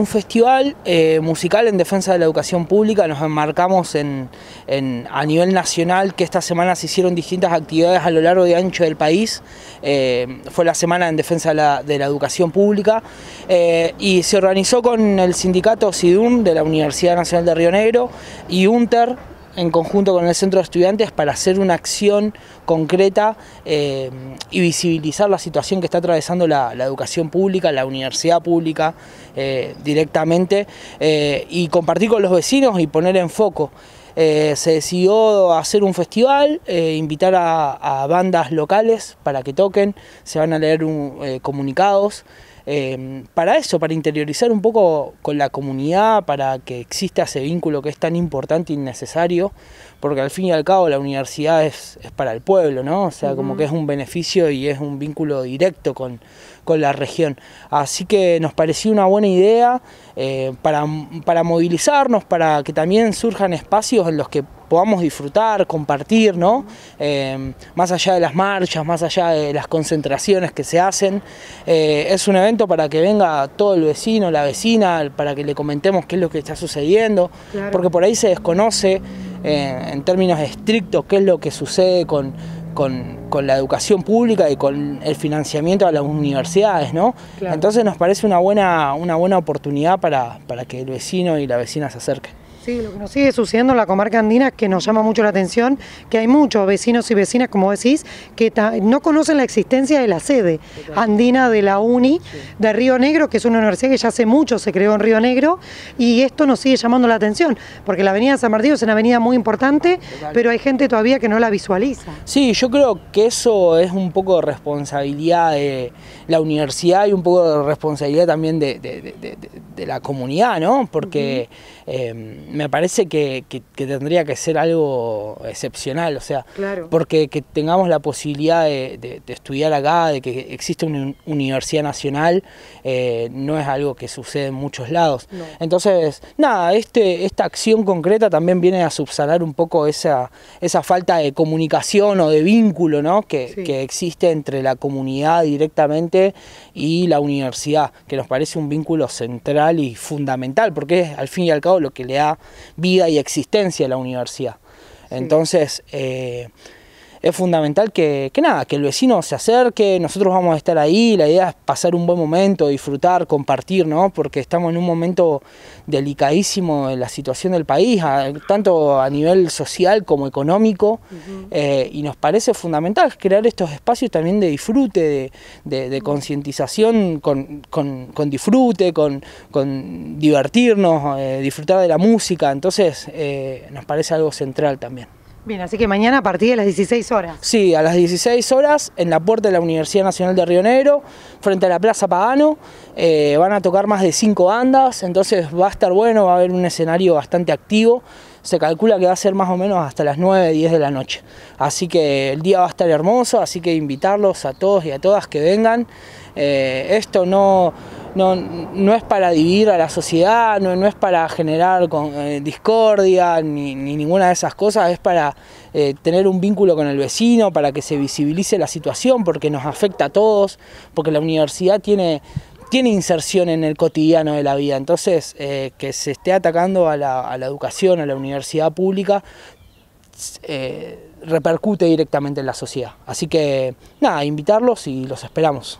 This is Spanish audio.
Un festival eh, musical en defensa de la educación pública, nos enmarcamos en, a nivel nacional que esta semana se hicieron distintas actividades a lo largo y ancho del país, eh, fue la semana en defensa de la, educación pública eh, y se organizó con el sindicato SIDUN de la Universidad Nacional de Río Negro y UNTER, en conjunto con el centro de estudiantes para hacer una acción concreta eh, y visibilizar la situación que está atravesando la, educación pública, la universidad pública eh, directamente eh, y compartir con los vecinos y poner en foco. se decidió hacer un festival, invitar a, bandas locales para que toquen, se van a leer comunicados. Em, para eso, para interiorizar un poco con la comunidad, para que exista ese vínculo que es tan importante y necesario, porque al fin y al cabo la universidad es, para el pueblo, ¿no? O sea, como que es un beneficio y es un vínculo directo con, la región. Así que nos pareció una buena idea eh, para, para movilizarnos, para que también surjan espacios en los que podamos disfrutar, compartir, ¿no? Eh, más allá de las marchas, más allá de las concentraciones que se hacen. Eh, es un evento para que venga todo el vecino, la vecina, para que le comentemos qué es lo que está sucediendo, porque por ahí se desconoce eh, en términos estrictos qué es lo que sucede con, la educación pública y con el financiamiento a las universidades, ¿no? Entonces nos parece una buena, una buena oportunidad para que el vecino y la vecina se acerquen. Sí, lo que nos sigue sucediendo en la comarca andina es que nos llama mucho la atención, que hay muchos vecinos y vecinas, como decís, que no conocen la existencia de la sede andina de la UNI de Río Negro, que es una universidad que ya hace mucho se creó en Río Negro, y esto nos sigue llamando la atención, porque la avenida San Martín es una avenida muy importante, pero hay gente todavía que no la visualiza. Sí, yo creo que eso es un poco de responsabilidad de la universidad y un poco de responsabilidad también de, de la comunidad, ¿no? Porque em, me parece que, tendría que ser algo excepcional, o sea, porque que tengamos la posibilidad de, estudiar acá, de que existe una universidad nacional, eh, no es algo que sucede en muchos lados. Entonces, nada, este, esta acción concreta también viene a subsanar un poco esa, esa falta de comunicación o de vínculo, ¿no? que existe entre la comunidad directamente y la universidad, que nos parece un vínculo central y fundamental, porque es al fin y al cabo lo que le da vida y existencia a la universidad. Entonces, eh, es fundamental que, nada, que el vecino se acerque, nosotros vamos a estar ahí, la idea es pasar un buen momento, disfrutar, compartir, ¿no? Porque estamos en un momento delicadísimo en la situación del país, tanto a nivel social como económico, eh, y nos parece fundamental crear estos espacios también de disfrute, de, concientización con, disfrute, con, divertirnos, eh, disfrutar de la música, entonces eh, nos parece algo central también. Bien, así que mañana a partir de las 16 horas. Sí, a las 16 horas en la puerta de la Universidad Nacional de Río Negro, frente a la Plaza Pagano, eh, van a tocar más de 5 bandas, entonces va a estar bueno, va a haber un escenario bastante activo, se calcula que va a ser más o menos hasta las 9, 10 de la noche. Así que el día va a estar hermoso, así que invitarlos a todos y a todas que vengan. Eh, esto no no, es para dividir a la sociedad, no, es para generar eh, discordia ni, ninguna de esas cosas, es para eh, tener un vínculo con el vecino, para que se visibilice la situación, porque nos afecta a todos, porque la universidad tiene, inserción en el cotidiano de la vida. Entonces, eh, que se esté atacando a la, educación, a la universidad pública, repercute directamente en la sociedad. Así que, nada, invitarlos y los esperamos.